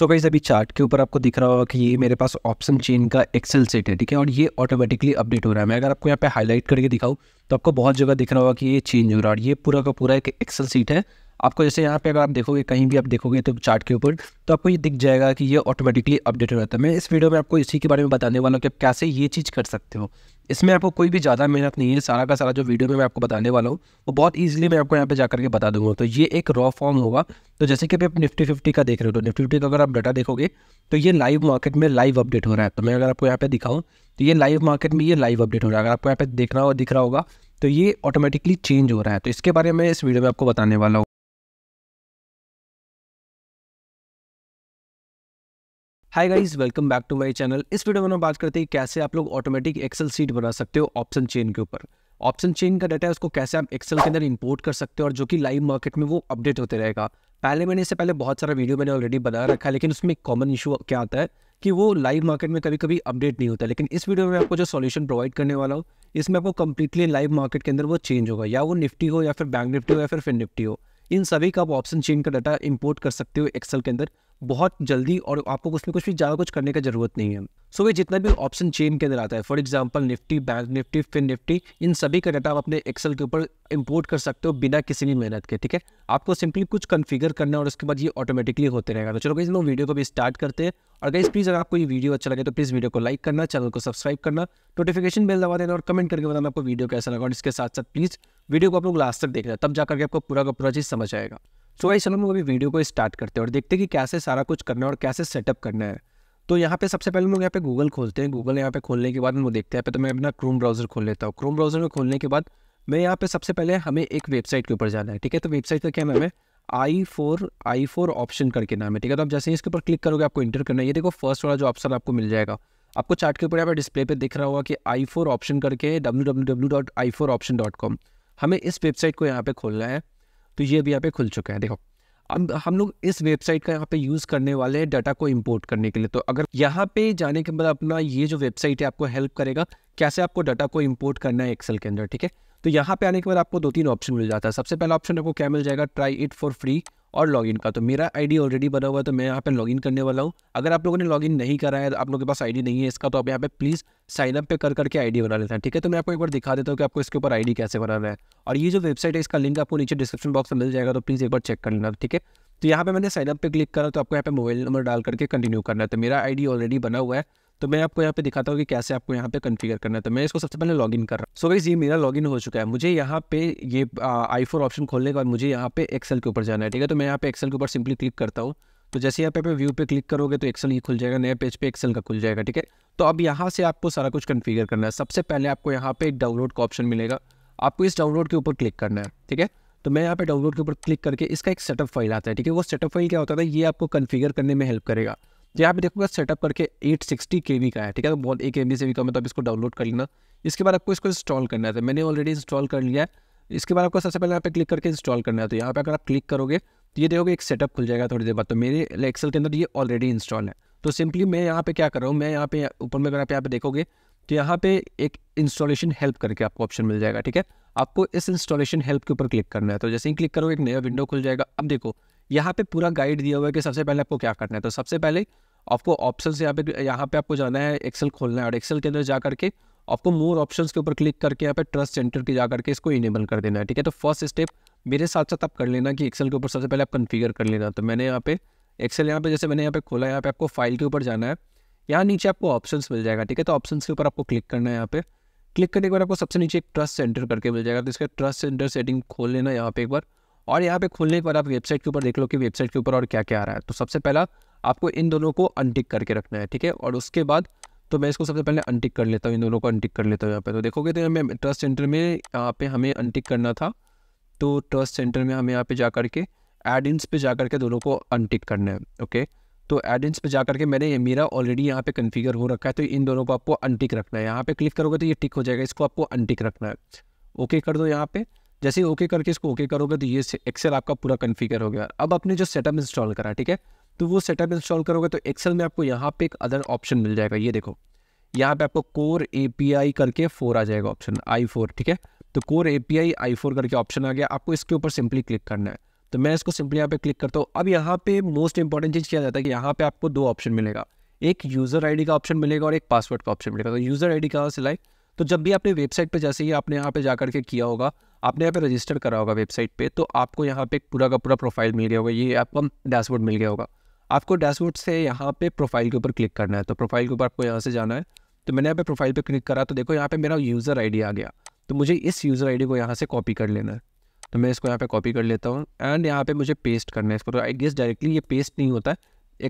so guys अभी chart के ऊपर आपको दिख रहा होगा कि ये मेरे पास ऑप्शन चेन का एक्सेल सेट है ठीक है और ये ऑटोमेटिकली अपडेट हो रहा है मैं अगर आपको यहाँ पे हाईलाइट करके दिखाऊँ तो आपको बहुत जगह दिख रहा होगा कि ये चेंज हो रहा है और ये पूरा का पूरा एक एक्सेल सीट है आपको जैसे यहाँ पे अगर आप देखोगे कहीं भी आप देखोगे तो चार्ट के ऊपर तो आपको ये दिख जाएगा कि ये ऑटोमेटिकली अपडेट हो जाता है मैं इस वीडियो में आपको इसी के बारे में बताने वाला हूँ कि आप कैसे ये चीज़ कर सकते हो इसमें आपको कोई भी ज़्यादा मेहनत नहीं है सारा का सारा जो वीडियो में मैं आपको बताने वाला हूँ वो बहुत ईजिली मैं आपको यहाँ पे जा करके बता दूंगा तो ये एक रॉ फॉर्म होगा तो जैसे कि आप निफ्टी फिफ्टी का देख रहे हो तो निफ्टी फिफ्टी का अगर आप डाटा देखोगे तो ये लाइव मार्केट में लाइव अपडेट हो रहा है तो मैं अगर आपको यहाँ पे दिखाऊँ तो ये लाइव मार्केट में ये लाइव अपडेट हो रहा है अगर आपको यहाँ पे देखना हो दिख रहा होगा तो ये ऑटोमेटिकली चेंज हो रहा है तो इसके बारे में इस वीडियो में आपको बताने वाला हूँ hi guys welcome back to my channel इस वीडियो में हम बात करते हैं कैसे आप लोग ऑटोमेटिक एक्सेल सीट बना सकते हो ऑप्शन चेन के ऊपर ऑप्शन चेन का डाटा है उसको कैसे आप एक्सेल के अंदर इंपोर्ट कर सकते हो और जो कि लाइव मार्केट में वो अपडेट होते रहेगा पहले मैंने इससे पहले बहुत सारा वीडियो मैंने ऑलरेडी बना रखा है लेकिन उसमें कॉमन इशू क्या आता है कि वो लाइव मार्केट में कभी कभी अपडेट नहीं होता लेकिन इस वीडियो में आपको जो सॉल्यूशन प्रोवाइड करने वाला हो इसमें आपको कंप्लीटली लाइव मार्केट के अंदर वो चेंज होगा या वो निफ्टी हो या फिर बैंक निफ्टी हो या फिर फिन निफ्टी हो इन सभी का आप ऑप्शन चेन का डाटा इंपोर्ट कर सकते हो एक्सेल के अंदर बहुत जल्दी और आपको उसमें कुछ भी ज़्यादा कुछ करने की जरूरत नहीं है सो so, ये जितना भी ऑप्शन चेन के अंदर आता है for example Nifty bank Nifty fin Nifty इन सभी का डाटा आप अपने एक्सेल के ऊपर इंपोर्ट कर सकते हो बिना किसी भी मेहनत के ठीक है आपको सिंपली कुछ कन्फिगर करना और उसके बाद ये ऑटोमेटिकली होते रहेगा तो चलो गई लोग वीडियो को भी स्टार्ट करते हैं और गई प्लीज़ अगर आपको ये वीडियो अच्छा लगे तो प्लीज़ वीडियो को लाइक करना चैनल को सब्सक्राइब करना नोटिफिकेशन बिल दबा देना और कमेंट करके बताना आपको वीडियो कैसा लगा और इसके साथ साथ प्लीज़ वीडियो को आप लोग लास्ट तक देखना तब जाकर के आपको पूरा का पूरा चीज़ समझ आएगा सो भाई चलो हम अभी वीडियो को स्टार्ट करते हैं और देखते हैं कि कैसे सारा कुछ करना है और कैसे सेटअप करना है तो यहाँ पे सबसे पहले हम लोग यहाँ पे गूगल खोलते हैं गूगल यहाँ पे खोलने के बाद हम लोग देखते हैं तो मैं अपना क्रोम ब्राउजर खोल लेता हूँ क्रोम ब्राउजर में खोलने के बाद मैं यहाँ पे सबसे पहले हमें एक वेबसाइट के ऊपर जाना है ठीक है तो वेबसाइट का क्या नाम है I four I four option करके नाम है ठीक है तो आप जैसे ही इसके ऊपर क्लिक करोगे आपको इंटर करना है ये देखो फर्स्ट वाला जो ऑप्शन आपको मिल जाएगा आपको चार्ट के ऊपर यहाँ पर डिस्प्ले पे दिख रहा होगा कि आई फोर ऑप्शन करके W W W dot I four option dot com हमें इस वेबसाइट को यहाँ पे खोलना है तो ये अभी यहाँ पे खुल चुका है देखो अब हम लोग इस वेबसाइट का यहाँ पे यूज़ करने वाले हैं डाटा को इंपोर्ट करने के लिए तो अगर यहाँ पे जाने के बाद मतलब अपना ये जो वेबसाइट है आपको हेल्प करेगा कैसे आपको डाटा को इंपोर्ट करना है एक्सेल के अंदर ठीक है तो यहाँ पे आने के बाद आपको दो तीन ऑप्शन मिल जाता है सबसे पहला ऑप्शन आपको क्या मिल जाएगा ट्राई इट फॉर फ्री और लॉगिन का तो मेरा आईडी ऑलरेडी बना हुआ है तो मैं यहाँ पे लॉगिन करने वाला हूँ अगर आप लोगों ने लॉगिन नहीं करा है तो आप लोगों के पास आईडी नहीं है इसका तो आप यहाँ पे प्लीज़ साइन अप पे कर करके आईडी बना लेते हैं ठीक है तो मैं आपको एक बार दिखा देता हूँ कि आपको इसके ऊपर आई कैसे बनाना है और ये जो वेबसाइट है इसका लिंक आपको नीचे डिस्क्रिप्शन बॉक्स में मिल जाएगा तो प्लीज़ एक बार चेक कर लेना ठीक है तो यहाँ पर मैंने साइनअप पर क्लिक करा तो आपको यहाँ पर मोबाइल नंबर डाल करके कंटिन्यू करना है तो मेरा आई ऑलरेडी बना हुआ है तो मैं आपको यहाँ पे दिखाता हूँ कि कैसे आपको यहाँ पे कन्फिगर करना है तो मैं इसको सबसे पहले लॉग इन कर रहा हूँ सो गाइज ये मेरा लॉग इन हो चुका है मुझे यहाँ पे ये आई फोर ऑप्शन खोलने के बाद मुझे यहाँ पे एक्सेल के ऊपर जाना है ठीक है तो मैं यहाँ पे एक्सेल के ऊपर सिंपली क्लिक करता हूँ तो जैसे यहाँ पे व्यू पे क्लिक करोगे तो एक्सेल ही खुल जाएगा नया पेज पे एक्सेल का खुल जाएगा ठीक है तो अब यहाँ से आपको सारा कुछ कन्फिगर करना है सबसे पहले आपको यहाँ पे एक डाउनलोड का ऑप्शन मिलेगा आपको इस डाउनलोड के ऊपर क्लिक करना है ठीक है तो मैं यहाँ पे डाउनलोड के ऊपर क्लिक करके इसका एक सेटअप फाइल आता है ठीक है वो सेटअप फाइल क्या होता है ये आपको कन्फिगर करने में हेल्प करेगा यहाँ पे देखोगे सेटअप करके 860 सिक्सटी का है ठीक है तो बहुत एक एम से भी कम है तो आप इसको डाउनलोड कर लेना इसके बाद आपको इसको इंस्टॉल करना है मैंने ऑलरेडी इंस्टॉल कर लिया है इसके बाद आपको सबसे पहले यहाँ पे क्लिक करके इंस्टॉल करना है तो यहाँ पे अगर आप क्लिक करोगे तो ये देखोगे एक सेटअप खुल जाएगा थोड़ी देर बाद तो मेरे एक्सेल के अंदर ये ऑलरेडी इंस्टॉल है तो सिंपली मैं यहाँ पे क्या कर रहा हूँ मैं यहाँ पे ऊपर में अगर आप यहाँ पे देखोगे तो यहाँ पे एक इंस्टॉलेशन हेल्प करके आपको ऑप्शन मिल जाएगा ठीक है आपको इस इंस्टॉलेशन हेल्प के ऊपर क्लिक करना है तो जैसे ही क्लिक करोगे एक नया विंडो खुल जाएगा अब देखो यहाँ पे पूरा गाइड दिया हुआ है कि सबसे पहले आपको क्या करना है तो सबसे पहले आपको ऑप्शन यहाँ पे यहाँ पे आपको जाना है एक्सेल खोलना है और एक्सेल के अंदर जा करके आपको मोर ऑप्शन के ऊपर क्लिक करके यहाँ पे ट्रस्ट सेंटर के जा करके इसको इनेबल कर देना है ठीक है तो फर्स्ट स्टेप मेरे साथ साथ आप कर लेना कि एक्सेल के ऊपर सबसे पहले आप कन्फिगर कर लेना तो मैंने यहाँ पे एक्सेल यहाँ पे जैसे मैंने यहाँ पे खोला यहाँ पे आपको फाइल के ऊपर जाना है यहाँ नीचे आपको ऑप्शन मिल जाएगा ठीक है तो ऑप्शन के ऊपर आपको क्लिक करना है यहाँ पे क्लिक करने के बाद आपको सबसे नीचे एक ट्रस्ट सेंटर करके मिल जाएगा तो इसका ट्रस्ट सेंटर सेटिंग खोल लेना यहाँ पे एक बार और यहाँ पे खोलने के बाद आप वेबसाइट के ऊपर देख लो कि वेबसाइट के ऊपर और क्या क्या आ रहा है तो सबसे पहला आपको इन दोनों को अनटिक करके रखना है ठीक है और उसके बाद तो मैं इसको सबसे पहले अनटिक कर लेता हूँ इन दोनों को अनटिक कर लेता हूँ यहाँ पे तो देखोगे तो हमें ट्रस्ट सेंटर में यहाँ पे हमें अनटिक करना था तो ट्रस्ट सेंटर में हमें यहाँ पे जा करके एड इंस पे जा करके दोनों को अनटिक करना है ओके तो एड इंस पे जा करके मैंने मेरा ऑलरेडी यहाँ पे कन्फिगर हो रखा है तो इन दोनों को आपको अनटिक रखना है यहाँ पे क्लिक करोगे तो ये टिक हो जाएगा इसको आपको अनटिक रखना है ओके कर दो यहाँ पे जैसे ओके करके इसको ओके करोगे तो ये एक्सेल आपका पूरा कन्फिगर हो गया अब आपने जो सेटअप इंस्टॉल करा ठीक है तो वो सेटअप इंस्टॉल करोगे तो एक्सेल में आपको यहाँ पे एक अदर ऑप्शन मिल जाएगा ये देखो यहाँ पे आपको कोर एपीआई करके फोर आ जाएगा ऑप्शन आई फोर ठीक है तो कोर एपीआई आई फोर करके ऑप्शन आ गया आपको इसके ऊपर सिंपली क्लिक करना है तो मैं इसको सिंपली यहाँ पे क्लिक करता हूँ अब यहाँ पे मोस्ट इंपॉर्टेंट चीज़ किया जाता है कि यहाँ पे आपको दो ऑप्शन मिलेगा एक यूज़र आईडी का ऑप्शन मिलेगा और एक पासवर्ड का ऑप्शन मिलेगा तो यूज़र आईडी कहाँ से लाइक तो जब भी आपने वेबसाइट पे जैसे ही आपने यहाँ पे जा करके किया होगा आपने यहाँ पे रजिस्टर करा होगा वेबसाइट पे तो आपको यहाँ पे पूरा का पूरा प्रोफाइल मिल गया होगा ये आपको डैशबोर्ड मिल गया होगा आपको डैशबोर्ड से यहाँ पे प्रोफाइल के ऊपर क्लिक करना है तो प्रोफाइल के ऊपर आपको यहाँ से जाना है तो मैंने यहाँ पे प्रोफाइल पर क्लिक करा तो देखो यहाँ पे मेरा यूज़र आई आ गया तो मुझे इस यूज़र आई को यहाँ से कॉपी कर लेना है तो मैं इसको यहाँ पर कॉपी कर लेता हूँ एंड यहाँ पर मुझे पेस्ट करना है इसको तो आई गेस डायरेक्टली ये पेस्ट नहीं होता है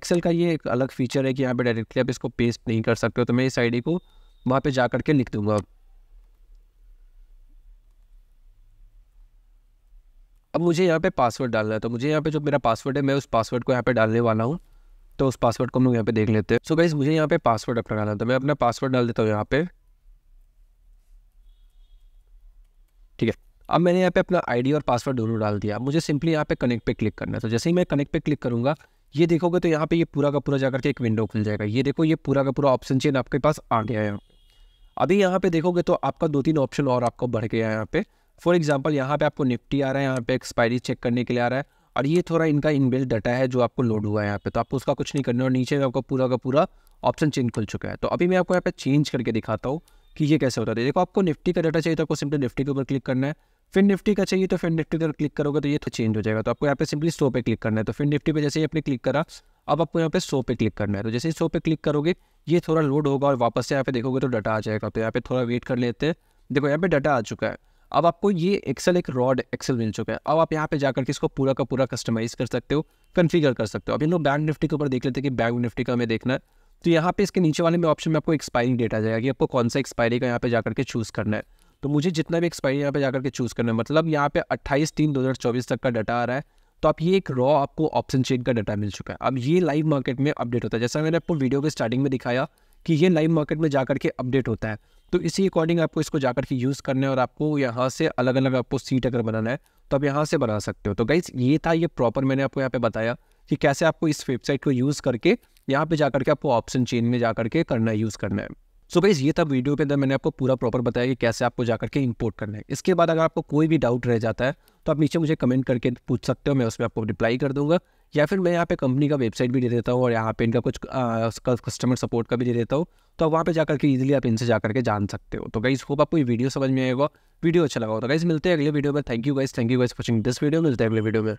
एक्सेल का ये एक अलग फीचर है कि यहाँ पे डायरेक्टली आप इसको पेस्ट नहीं कर सकते हो तो मैं इस आईडी को वहाँ पे जा कर के लिख दूंगा अब मुझे यहाँ पे पासवर्ड डालना है तो मुझे यहाँ पे जो मेरा पासवर्ड है मैं उस पासवर्ड को यहाँ पे डालने वाला हूँ तो उस पासवर्ड को हम लोग यहाँ पे देख लेते हैं सो गाइज मुझे यहाँ पे पासवर्ड अपना डालना था तो मैं अपना पासवर्ड डाल देता हूँ यहाँ पे ठीक है अब मैंने यहाँ पे अपना आईडी और पासवर्ड दोनों डाल दिया अब मुझे सिंपली यहाँ पे कनेक्ट पे क्लिक करना है तो जैसे ही मैं कनेक्ट पे क्लिक करूँगा ये देखोगे तो यहाँ पे ये पूरा का पूरा जाकर के एक विंडो खुल जाएगा ये देखो ये पूरा का पूरा ऑप्शन चेन आपके पास आ गया है अभी यहाँ पे देखोगे तो आपका दो तीन ऑप्शन और आपको बढ़ गया है यहाँ पे फॉर एग्जाम्पल यहाँ पे आपको निफ्टी आ रहा है यहाँ पे एक्सपायरी चेक करने के लिए आ रहा है और ये थोड़ा इनका इनबिल्ट डाटा है जो आपको लोड हुआ है यहाँ पे तो आपको उसका कुछ नहीं करना और नीचे में आपको पूरा का पूरा ऑप्शन चेंज खुल चुका है तो अभी मैं आपको यहाँ पे चेंज करके दिखाता हूँ कि ये कैसे होता है देखो आपको निफ्टी का डाटा चाहिए तो आपको सिंपली निफ्टी के ऊपर क्लिक करना है फिर निफ्टी का चाहिए तो फिर निफ्टी पर क्लिक करोगे तो ये तो चेंज हो जाएगा तो आपको यहाँ पे सिंपली सो पे क्लिक करना है तो फिर निफ्टी पे जैसे ही आपने क्लिक करा अब आपको यहाँ पे सो पे क्लिक करना है तो जैसे ही सो पे क्लिक करोगे ये थोड़ा लोड होगा और वापस से यहाँ पे देखोगे तो डाटा आ जाएगा तो यहाँ पे थोड़ा वेट कर लेते हैं देखो यहाँ पे डाटा आ चुका है अब आपको ये एक्सेल एक रॉड एक्सेल मिल चुका है अब आप यहाँ पे जाकर के इसको पूरा का पूरा कस्टमाइज कर सकते हो कन्फिगर कर सकते हो अब इन लोग बैंक निफ्टी के ऊपर देख लेते हैं कि बैंक निफ्टी का हमें देखना है तो यहाँ पे इसके नीचे वाले में ऑप्शन में आपको एक्सपायरी डेट आ जाएगा कि आपको कौन सा एक्सपायरी का यहाँ पे जाकर के चूज़ करना है तो मुझे जितना भी एक्सपायरी यहाँ पे जाकर के चूज़ करना है मतलब यहाँ पे अट्ठाईस तीन दो तक का डाटा आ रहा है तो आप ये एक रॉ आपको ऑप्शन चेन का डाटा मिल चुका है अब ये लाइव मार्केट में अपडेट होता है जैसा मैंने आपको वीडियो के स्टार्टिंग में दिखाया कि ये लाइव मार्केट में जाकर के अपडेट होता है तो इसी अकॉर्डिंग आपको इसको जाकर के यूज़ करना है और आपको यहाँ से अलग अलग आपको सीट अगर बनाना है तो आप यहाँ से बना सकते हो तो गाइज ये था ये प्रॉपर मैंने आपको यहाँ पे बताया कि कैसे आपको इस वेबसाइट को यूज़ करके यहाँ पे जाकर के आपको ऑप्शन चेन में जा करके करना है यूज़ करना है सो so गाइज़ ये था वीडियो के अंदर मैंने आपको पूरा प्रॉपर बताया कि कैसे आपको जाकर के इम्पोर्ट करना है इसके बाद अगर आपको कोई भी डाउट रह जाता है तो आप नीचे मुझे कमेंट करके पूछ सकते हो मैं उसमें आपको रिप्लाई कर दूंगा या फिर मैं यहाँ पे कंपनी का वेबसाइट भी दे देता हूँ और यहाँ पे इनका कुछ कस्टमर सपोर्ट का भी दे देता हूँ तो आप वहाँ पर जाकर के ईजिली आप इनसे जाकर के जान सकते हो तो गाइज होप आपको ये वीडियो समझ में आएगा वीडियो अच्छा लगा हो तो गाइज मिलते हैं अगले वीडियो में thank you guys thank you guys watching this video मिलते हैं अगले वीडियो में